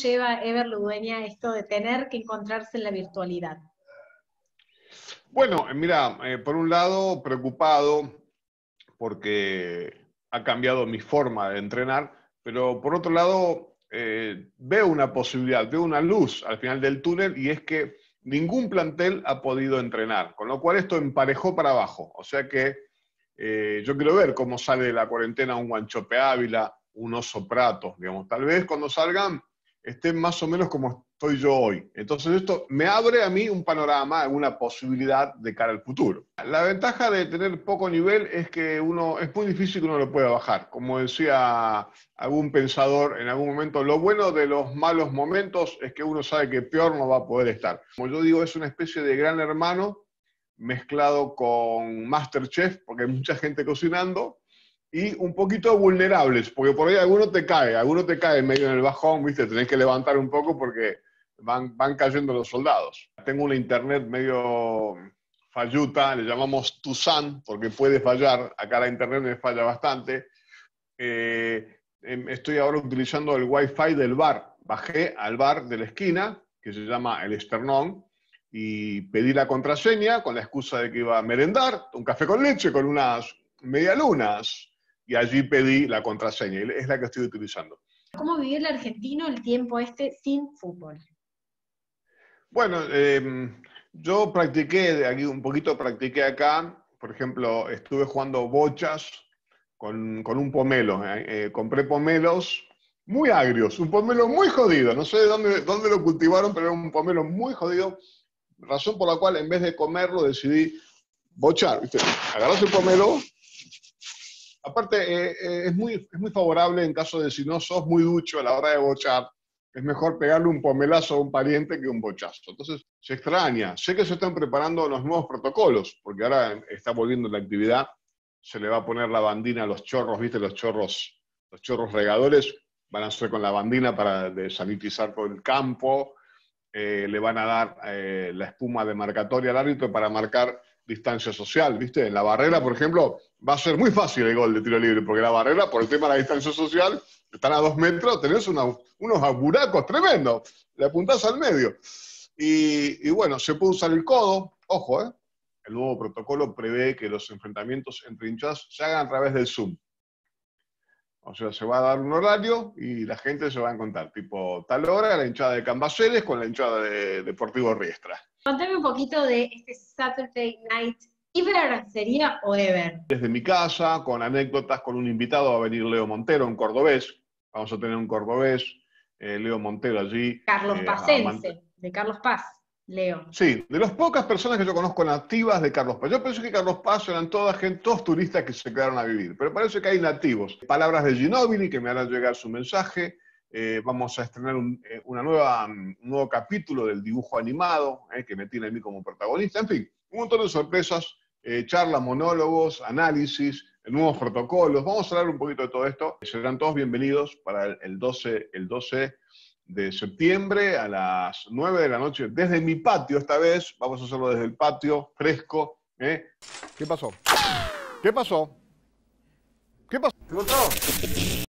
lleva Ever Ludueña esto de tener que encontrarse en la virtualidad? Bueno, eh, mira, eh, por un lado preocupado porque ha cambiado mi forma de entrenar, pero por otro lado eh, veo una posibilidad, veo una luz al final del túnel y es que ningún plantel ha podido entrenar, con lo cual esto emparejó para abajo. O sea que yo quiero ver cómo sale de la cuarentena un Guanchope Ávila, un Oso Prato, digamos. Tal vez cuando salgan esté más o menos como estoy yo hoy. Entonces esto me abre a mí un panorama, una posibilidad de cara al futuro. La ventaja de tener poco nivel es que uno es muy difícil que uno lo pueda bajar. Como decía algún pensador en algún momento, lo bueno de los malos momentos es que uno sabe que peor no va a poder estar. Como yo digo, es una especie de gran hermano mezclado con Masterchef, porque hay mucha gente cocinando, y un poquito vulnerables, porque por ahí alguno te cae, alguno te cae medio en el bajón, ¿viste? Tenés que levantar un poco porque van, van cayendo los soldados. Tengo una internet medio falluta, le llamamos Tusan, porque puede fallar, acá la internet me falla bastante. Eh, em, estoy ahora utilizando el wifi del bar, bajé al bar de la esquina, que se llama El Esternón, y pedí la contraseña con la excusa de que iba a merendar, un café con leche, con unas medialunas, y allí pedí la contraseña, y es la que estoy utilizando. ¿Cómo vivió el argentino el tiempo este sin fútbol? Bueno, em, yo practiqué, aquí un poquito practiqué acá, por ejemplo, estuve jugando bochas con, un pomelo, eh, eh, compré pomelos muy agrios, un pomelo muy jodido, no sé de dónde, dónde lo cultivaron, pero era un pomelo muy jodido, razón por la cual en vez de comerlo decidí bochar, ¿viste? ese el pomelo, Aparte, eh, eh, es, muy, muy favorable en caso de si no sos muy ducho a la hora de bochar, es mejor pegarle un pomelazo a un pariente que un bochazo. Entonces, se extraña. Sé que se están preparando los nuevos protocolos, porque ahora está volviendo la actividad, se le va a poner la bandina a los chorros, ¿viste? Los chorros, los chorros regadores van a hacer con la bandina para desanitizar todo el campo, eh, le van a dar eh, la espuma de marcatoria al árbitro para marcar distancia social, ¿viste? En la barrera, por ejemplo, va a ser muy fácil el gol de tiro libre, porque la barrera, por el tema de la distancia social, están a dos metros, tenés unos aburacos tremendos, le apuntás al medio. Y, bueno, se puede usar el codo, ojo, ¿eh? El nuevo protocolo prevé que los enfrentamientos entre hinchas se hagan a través del Zoom. O sea, se va a dar un horario y la gente se va a encontrar, tipo tal hora, la hinchada de Cambaceres con la hinchada de Deportivo Riestra. Contame un poquito de este Saturday Night o Oever. Desde mi casa, con anécdotas, con un invitado, a venir Leo Montero, un cordobés. Vamos a tener un cordobés, eh, Leo Montero allí. Carlos eh, Pazense, de Carlos Paz. Leo. Sí, de las pocas personas que yo conozco nativas de Carlos Paz. Yo pensé que Carlos Paz eran todas todos turistas que se quedaron a vivir, pero parece que hay nativos. Palabras de Ginobili que me harán llegar su mensaje. Eh, vamos a estrenar un, eh, mm, nuevo capítulo del dibujo animado, eh, que me tiene a mí como protagonista. En fin, un montón de sorpresas, charlas, monólogos, análisis, nuevos protocolos. Vamos a hablar un poquito de todo esto. Serán todos bienvenidos para el 12, el 12 de septiembre a las 9 de la noche, desde mi patio esta vez, vamos a hacerlo desde el patio, fresco. ¿eh? ¿Qué pasó? ¿Qué pasó? ¿Qué pasó? ¿Qué pasó?